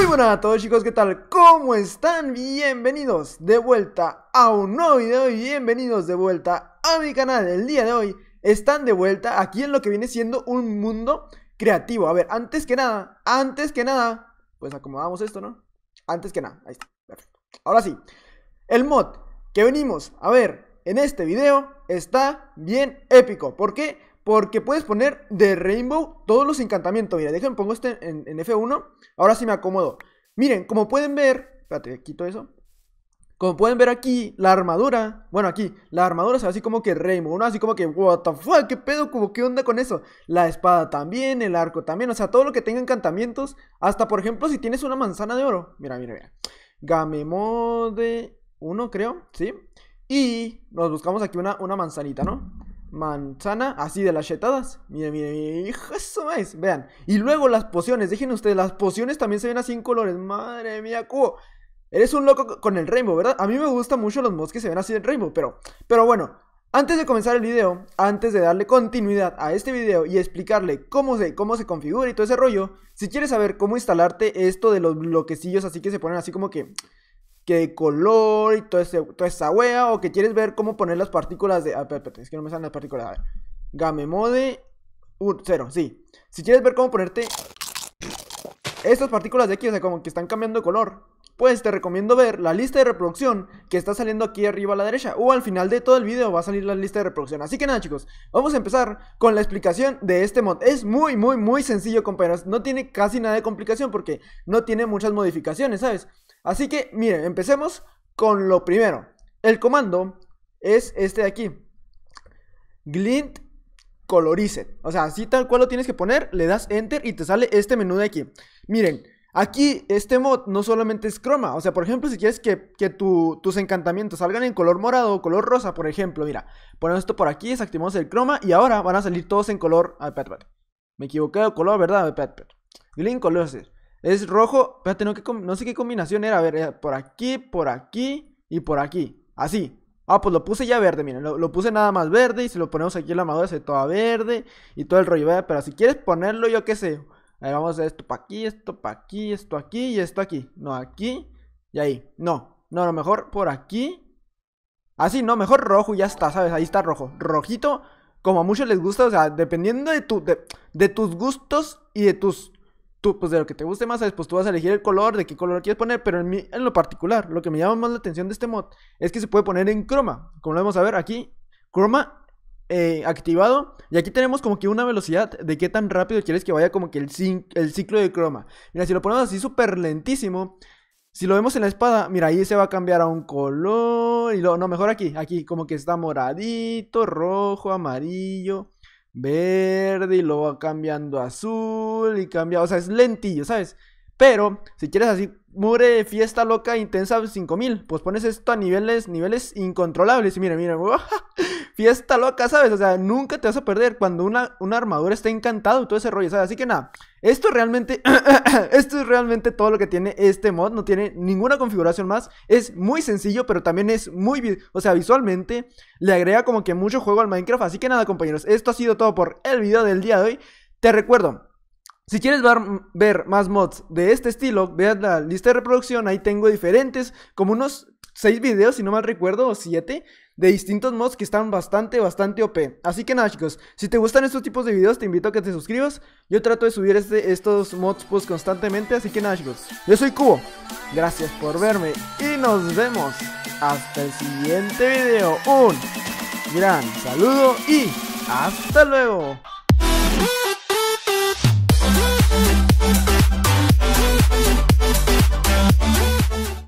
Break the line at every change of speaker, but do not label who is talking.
Muy buenas a todos chicos, ¿qué tal? ¿Cómo están? Bienvenidos de vuelta a un nuevo video y bienvenidos de vuelta a mi canal. El día de hoy están de vuelta aquí en lo que viene siendo un mundo creativo. A ver, antes que nada, antes que nada, pues acomodamos esto, ¿no? Antes que nada, ahí está, perfecto. Ahora sí, el mod que venimos a ver en este video está bien épico. ¿Por qué? Porque puedes poner de Rainbow todos los encantamientos. Mira, déjenme pongo este en, F1. Ahora sí me acomodo. Miren, como pueden ver. Espérate, quito eso. Como pueden ver aquí, la armadura. Bueno, aquí, la armadura se así como que Rainbow, ¿no? Así como que, what the fuck, qué pedo, como qué onda con eso. La espada también, el arco también. O sea, todo lo que tenga encantamientos. Hasta por ejemplo, si tienes una manzana de oro. Mira, mira, mira. Gamemode 1, creo, ¿sí? Y nos buscamos aquí una manzanita, ¿no? manzana, así de las chetadas. mire, miren, miren, eso es. Vean. Y luego las pociones, dejen ustedes, las pociones también se ven así en colores. Madre mía, cubo. Eres un loco con el rainbow, ¿verdad? A mí me gustan mucho los mods que se ven así en rainbow, pero, pero bueno. Antes de comenzar el video, antes de darle continuidad a este video y explicarle cómo se, cómo se configura y todo ese rollo, si quieres saber cómo instalarte esto de los bloquecillos así que se ponen así como que de color y todo toda esa wea, o que quieres ver cómo poner las partículas de... Ah, es que no me salen las partículas. A ver. Game mode 0, sí. Si quieres ver cómo ponerte estas partículas de aquí, o sea, como que están cambiando de color, pues te recomiendo ver la lista de reproducción que está saliendo aquí arriba a la derecha, o al final de todo el video va a salir la lista de reproducción. Así que nada, chicos, vamos a empezar con la explicación de este mod. Es muy, muy, muy sencillo, compañeros. No tiene casi nada de complicación porque no tiene muchas modificaciones, ¿sabes? Así que, miren, empecemos con lo primero. El comando es este de aquí. Glint colorize. O sea, así tal cual lo tienes que poner, le das Enter y te sale este menú de aquí. Miren, Aquí este mod no solamente es croma, o sea, por ejemplo, si quieres que, tus encantamientos salgan en color morado o color rosa, por ejemplo, mira, ponemos esto por aquí, desactivamos el croma y ahora van a salir todos en color... al Me equivoqué de color, ¿verdad? Pat, Glint colorize. Es rojo, espérate, no, sé qué combinación era. A ver, por aquí, por aquí y por aquí. Así. Ah, pues lo puse ya verde, miren, lo, puse nada más verde y si lo ponemos aquí en la madurez, se toda verde y todo el rollo, Pero si quieres ponerlo, yo qué sé. ahí vamos a hacer esto para aquí, esto para aquí, esto aquí y esto aquí. No, aquí y ahí. No, no, lo mejor por aquí. Así, no, mejor rojo y ya está, ¿sabes? Ahí está rojo. Rojito, como a muchos les gusta, o sea, dependiendo de, tu, de tus gustos y de tus tú, pues de lo que te guste más, pues tú vas a elegir el color, de qué color quieres poner, pero en, lo particular, lo que me llama más la atención de este mod es que se puede poner en croma, como lo vamos a ver aquí, croma eh, activado, y aquí tenemos como que una velocidad de qué tan rápido quieres que vaya como que el, el ciclo de croma. Mira, si lo ponemos así súper lentísimo, si lo vemos en la espada, mira, ahí se va a cambiar a un color, y luego, no, mejor aquí, aquí, como que está moradito, rojo, amarillo verde y lo va cambiando a azul y cambia, o sea, es lentillo, ¿sabes? Pero si quieres así, Mure, fiesta loca intensa 5000, pues pones esto a niveles niveles incontrolables. Y mira, mira, fiesta loca, ¿sabes? O sea, nunca te vas a perder cuando una, una armadura está encantada y todo ese rollo, ¿sabes? Así que nada, esto realmente, esto es realmente todo lo que tiene este mod, no tiene ninguna configuración más, es muy sencillo, pero también es muy, o sea, visualmente le agrega como que mucho juego al Minecraft, así que nada compañeros, esto ha sido todo por el video del día de hoy, te recuerdo... Si quieres ver, ver más mods de este estilo, veas la lista de reproducción, ahí tengo diferentes, como unos seis videos, si no mal recuerdo, o siete, de distintos mods que están bastante, bastante OP. Así que nada, si te gustan estos tipos de videos, te invito a que te suscribas. Yo trato de subir este, estos mods pues constantemente, así que nada, Yo soy Cubo, gracias por verme y nos vemos hasta el siguiente video. Un gran saludo y hasta luego.